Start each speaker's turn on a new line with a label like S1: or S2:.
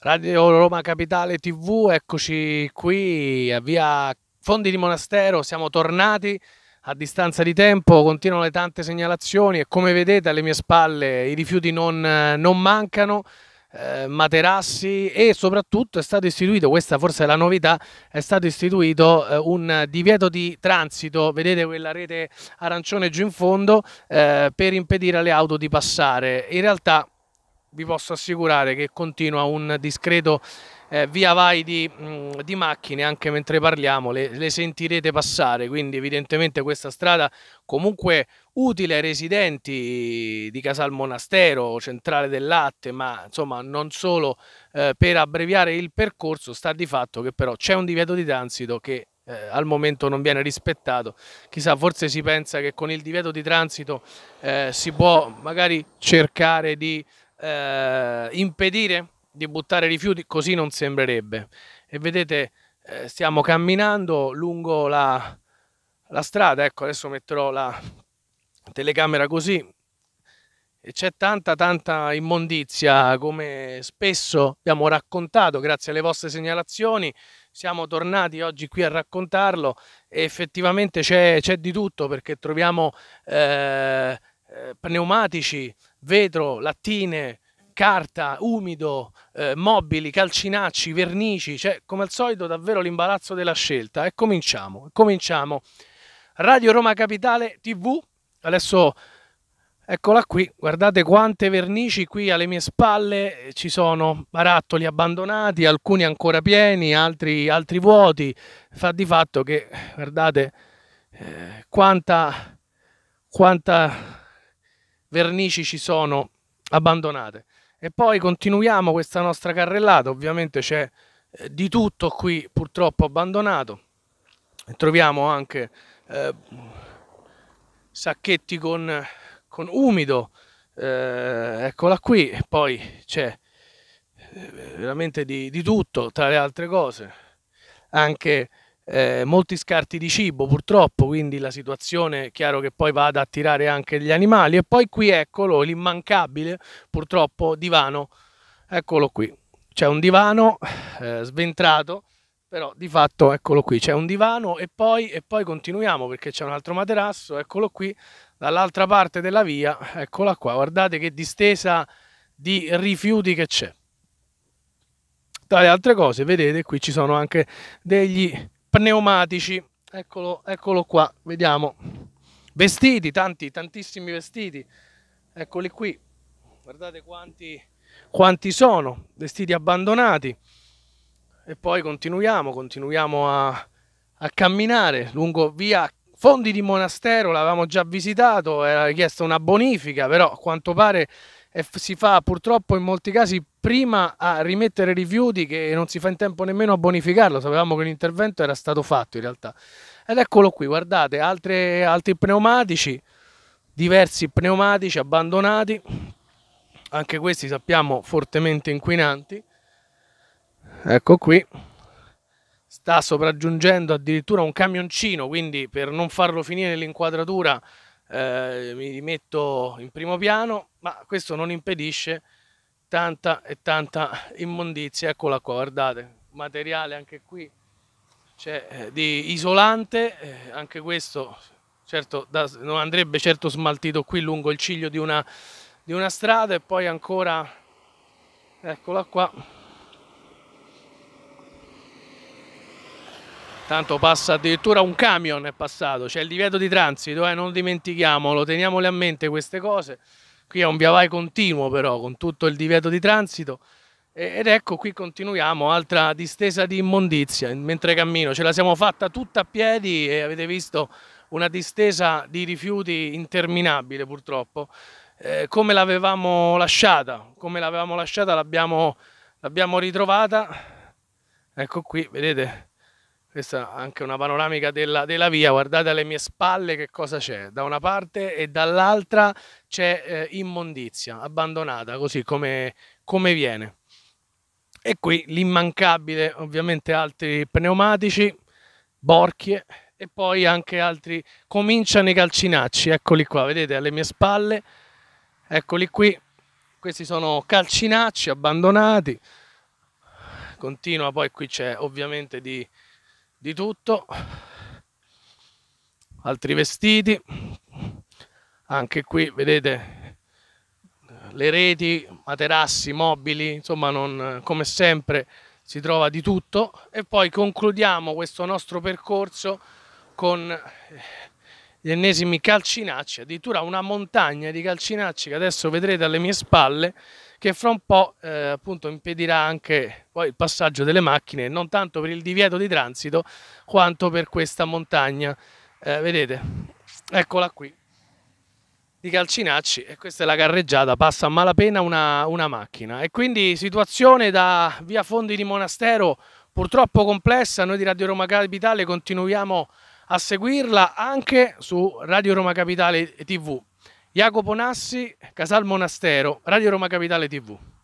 S1: Radio Roma Capitale TV, eccoci qui a eh, via Fondi di Monastero, siamo tornati a distanza di tempo, continuano le tante segnalazioni e come vedete alle mie spalle i rifiuti non, eh, non mancano, eh, materassi e soprattutto è stato istituito, questa forse è la novità, è stato istituito eh, un divieto di transito, vedete quella rete arancione giù in fondo, eh, per impedire alle auto di passare. In realtà vi posso assicurare che continua un discreto eh, via vai di, mh, mm, di, macchine anche mentre parliamo, le, le, sentirete passare, quindi evidentemente questa strada comunque utile ai residenti di Casal Monastero, centrale del latte, ma insomma non solo eh, per abbreviare il percorso, sta di fatto che però c'è un divieto di transito che eh, al momento non viene rispettato. Chissà, forse si pensa che con il divieto di transito eh, si può magari cercare di eh, impedire di buttare rifiuti, così non sembrerebbe. E vedete, eh, stiamo camminando lungo la, la strada, ecco adesso metterò la telecamera così, e c'è tanta tanta immondizia come spesso abbiamo raccontato grazie alle vostre segnalazioni siamo tornati oggi qui a raccontarlo e effettivamente c'è, di tutto perché troviamo eh, eh, pneumatici, vetro, lattine, carta, umido, eh, mobili, calcinacci, vernici, cioè come al solito davvero l'imbarazzo della scelta. E cominciamo, cominciamo. Radio Roma Capitale TV, adesso eccola qui, guardate quante vernici qui alle mie spalle, eh, ci sono barattoli abbandonati, alcuni ancora pieni, altri, altri vuoti, fa di fatto che, guardate, eh, quanta, quanta vernici ci sono abbandonate. E poi continuiamo questa nostra carrellata, ovviamente c'è eh, di tutto qui purtroppo abbandonato. Troviamo anche eh, sacchetti con, con umido, eh, eccola qui, poi c'è eh, veramente di, di tutto, tra le altre cose, anche eh, molti scarti di cibo purtroppo, quindi la situazione è chiaro che poi va ad attirare anche gli animali. E poi qui eccolo l'immancabile, purtroppo, divano. Eccolo qui, c'è un divano eh, sventrato, però di fatto eccolo qui, c'è un divano e poi, e poi continuiamo perché c'è un altro materasso, eccolo qui, dall'altra parte della via, eccola qua, guardate che distesa di rifiuti che c'è. Tra le altre cose, vedete, qui ci sono anche degli pneumatici. Eccolo, eccolo qua, vediamo. Vestiti, tanti, tantissimi vestiti. Eccoli qui. Guardate quanti, quanti sono, vestiti abbandonati. E poi continuiamo, continuiamo a, a camminare lungo via Fondi di Monastero, l'avevamo già visitato, era richiesta una bonifica, però a quanto pare e si fa purtroppo in molti casi prima a rimettere rifiuti che non si fa in tempo nemmeno a bonificarlo, sapevamo che l'intervento era stato fatto in realtà. Ed eccolo qui, guardate, altre, altri pneumatici, diversi pneumatici abbandonati, anche questi sappiamo fortemente inquinanti. Ecco qui, sta sopraggiungendo addirittura un camioncino, quindi per non farlo finire nell'inquadratura eh, mi rimetto in primo piano, ma questo non impedisce tanta e tanta immondizia. Eccola qua, guardate, materiale anche qui c'è eh, di isolante, eh, anche questo certo, da, non andrebbe certo smaltito qui lungo il ciglio di una, di una strada e poi ancora, eccola qua, Tanto passa addirittura un camion è passato, c'è il divieto di transito, eh? non dimentichiamolo, teniamole a mente queste cose. Qui è un via vai continuo però, con tutto il divieto di transito. Ed ecco qui continuiamo, altra distesa di immondizia mentre cammino. Ce la siamo fatta tutta a piedi e avete visto una distesa di rifiuti interminabile purtroppo. Eh, come l'avevamo lasciata, come l'avevamo lasciata l'abbiamo ritrovata. Ecco qui, vedete, questa è anche una panoramica della, della, via, guardate alle mie spalle che cosa c'è, da una parte e dall'altra c'è eh, immondizia, abbandonata così come, come viene. E qui l'immancabile, ovviamente altri pneumatici, borchie e poi anche altri, cominciano i calcinacci, eccoli qua, vedete alle mie spalle, eccoli qui, questi sono calcinacci abbandonati, continua poi qui c'è ovviamente di di tutto altri vestiti anche qui vedete le reti materassi mobili insomma non, come sempre si trova di tutto e poi concludiamo questo nostro percorso con eh, gli ennesimi calcinacci addirittura una montagna di calcinacci che adesso vedrete alle mie spalle che fra un po' eh, appunto impedirà anche poi il passaggio delle macchine, non tanto per il divieto di transito quanto per questa montagna. Eh, vedete, eccola qui, di Calcinacci e questa è la carreggiata, passa a malapena una, una macchina. E quindi situazione da via Fondi di Monastero purtroppo complessa, noi di Radio Roma Capitale continuiamo a seguirla anche su Radio Roma Capitale TV. Jacopo Nassi, Casal Monastero, Radio Roma Capitale TV.